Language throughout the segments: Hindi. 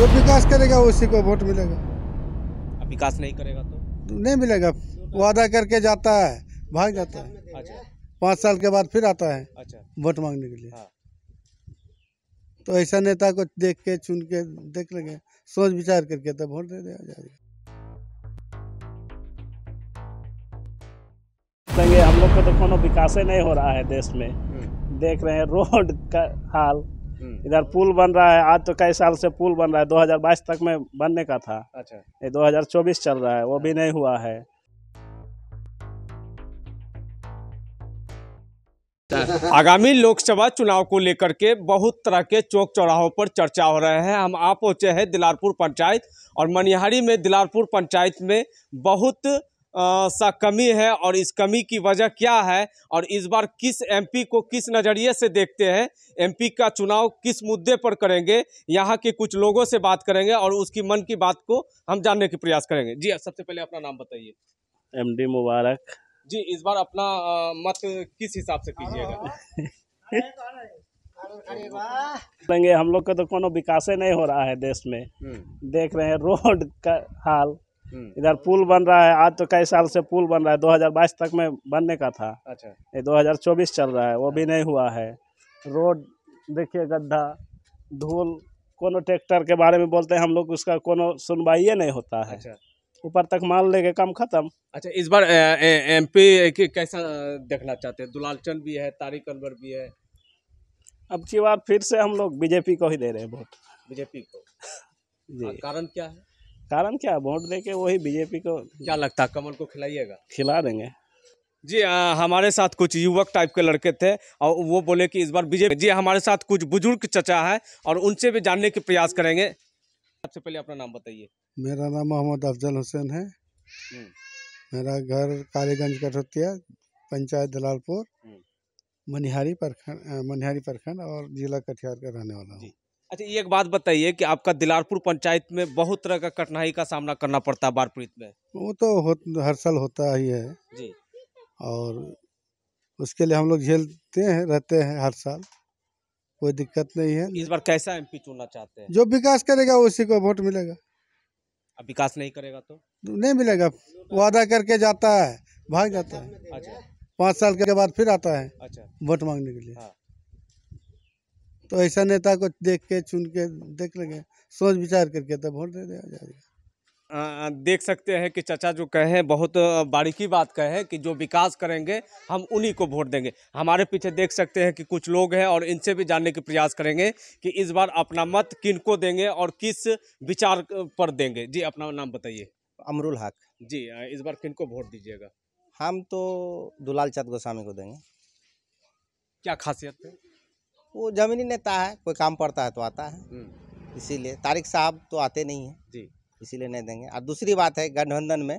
जो विकास करेगा उसी को वोट मिलेगा विकास नहीं करेगा तो नहीं मिलेगा वादा करके जाता है भाग जाता है अच्छा। पाँच साल के बाद फिर आता है अच्छा। वोट मांगने के लिए हाँ। तो ऐसा नेता को देख के चुन के देख लेंगे सोच विचार करके तब तो वोट दे दिया जाएगा हम लोग को तो कोनो विकास नहीं हो रहा है देश में हम्म। देख रहे हैं रोड का हाल हम्म। इधर पुल बन रहा है आज तो कई साल से पुल बन रहा है 2022 तक में बनने का था अच्छा ये 2024 चल रहा है वो भी हाँ। नहीं हुआ है आगामी लोकसभा चुनाव को लेकर के बहुत तरह के चौक चौराहों पर चर्चा हो रहे हैं हम आप पहुंचे हैं दिलारपुर पंचायत और मनिहारी में दिलारपुर पंचायत में बहुत सा कमी है और इस कमी की वजह क्या है और इस बार किस एमपी को किस नज़रिए से देखते हैं एमपी का चुनाव किस मुद्दे पर करेंगे यहाँ के कुछ लोगों से बात करेंगे और उसकी मन की बात को हम जानने के प्रयास करेंगे जी सबसे पहले अपना नाम बताइए एमडी मुबारक जी इस बार अपना मत किस हिसाब से कीजिएगा हम लोग का तो कोनो विकास नहीं हो रहा है देश में हम्म। देख रहे हैं रोड का हाल हम्म। इधर पुल बन रहा है आज तो कई साल से पुल बन रहा है 2022 तक में बनने का था अच्छा ये 2024 चल रहा है वो भी हाँ। नहीं हुआ है रोड देखिए गड्ढा धूल कोनो ट्रैक्टर के बारे में बोलते हैं हम लोग उसका कोनो सुनवाई नहीं होता है अच्छा। ऊपर तक माल लेके काम खत्म अच्छा इस बार एम पी कैसा देखना चाहते हैं दुलाल चंद भी है तारिक अनवर भी है अब की बार फिर से हम लोग बीजेपी को ही दे रहे हैं वोट बीजेपी को जी कारण क्या है कारण क्या वोट दे के वही बीजेपी को क्या लगता है कमल को खिलाइएगा खिला देंगे जी आ, हमारे साथ कुछ युवक टाइप के लड़के थे और वो बोले कि इस बार बीजेपी जी हमारे साथ कुछ बुजुर्ग चचा है और उनसे भी जानने के प्रयास करेंगे सबसे पहले अपना नाम बताइए मेरा नाम मोहम्मद अफजल हुसैन है हम्म। मेरा घर कालीगंज कठोतिया पंचायत दलालपुर हम्म। मनिहारी प्रखंड मनिहारी प्रखंड और जिला कटिहार का रहने वाला हूँ अच्छा एक बात बताइए कि आपका दिलारपुर पंचायत में बहुत तरह का कठिनाई का सामना करना पड़ता है पीड़ित में वो तो हर साल होता ही है जी और उसके लिए हम लोग झेलते हैं रहते हैं हर साल कोई दिक्कत नहीं है इस बार कैसा एमपी चुनना चाहते हैं जो विकास करेगा उसी को वोट मिलेगा अब विकास नहीं करेगा तो नहीं मिलेगा वादा करके जाता है भाग जाता है अच्छा पाँच साल के बाद फिर आता है अच्छा वोट मांगने के लिए हाँ। तो ऐसा नेता को देख के चुन के देख लेंगे सोच विचार करके तब वोट दे दिया जाएगा देख सकते हैं कि चाचा जो कहे हैं बहुत बारीकी बात कहे हैं कि जो विकास करेंगे हम उन्हीं को वोट देंगे हमारे पीछे देख सकते हैं कि कुछ लोग हैं और इनसे भी जानने के प्रयास करेंगे कि इस बार अपना मत किन को देंगे और किस विचार पर देंगे जी अपना नाम बताइए अमरुल हक जी इस बार किन को वोट दीजिएगा हम तो दुलाल चंद गोस्वामी को देंगे क्या खासियत है वो जमीनी नेता है कोई काम पड़ता है तो आता है हम्म। इसीलिए तारिक साहब तो आते नहीं हैं जी इसीलिए नहीं देंगे और दूसरी बात है गठबंधन में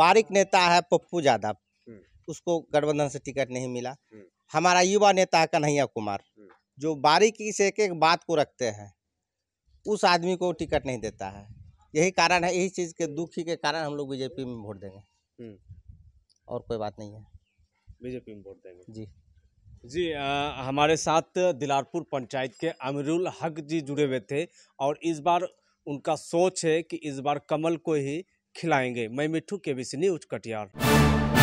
बारिक नेता है पप्पू यादव हम्म। उसको गठबंधन से टिकट नहीं मिला हम्म। हमारा युवा नेता है कन्हैया कुमार जो बारीकी से एक एक बात को रखते हैं उस आदमी को टिकट नहीं देता है यही कारण है यही चीज़ के दुखी के कारण हम लोग बीजेपी में वोट देंगे और कोई बात नहीं है बीजेपी में वोट देंगे जी जी आ, हमारे साथ दिलारपुर पंचायत के अमीरुल हक जी जुड़े हुए थे और इस बार उनका सोच है कि इस बार कमल को ही खिलाएंगे मैं मिठू के बी सी न्यूज कटियार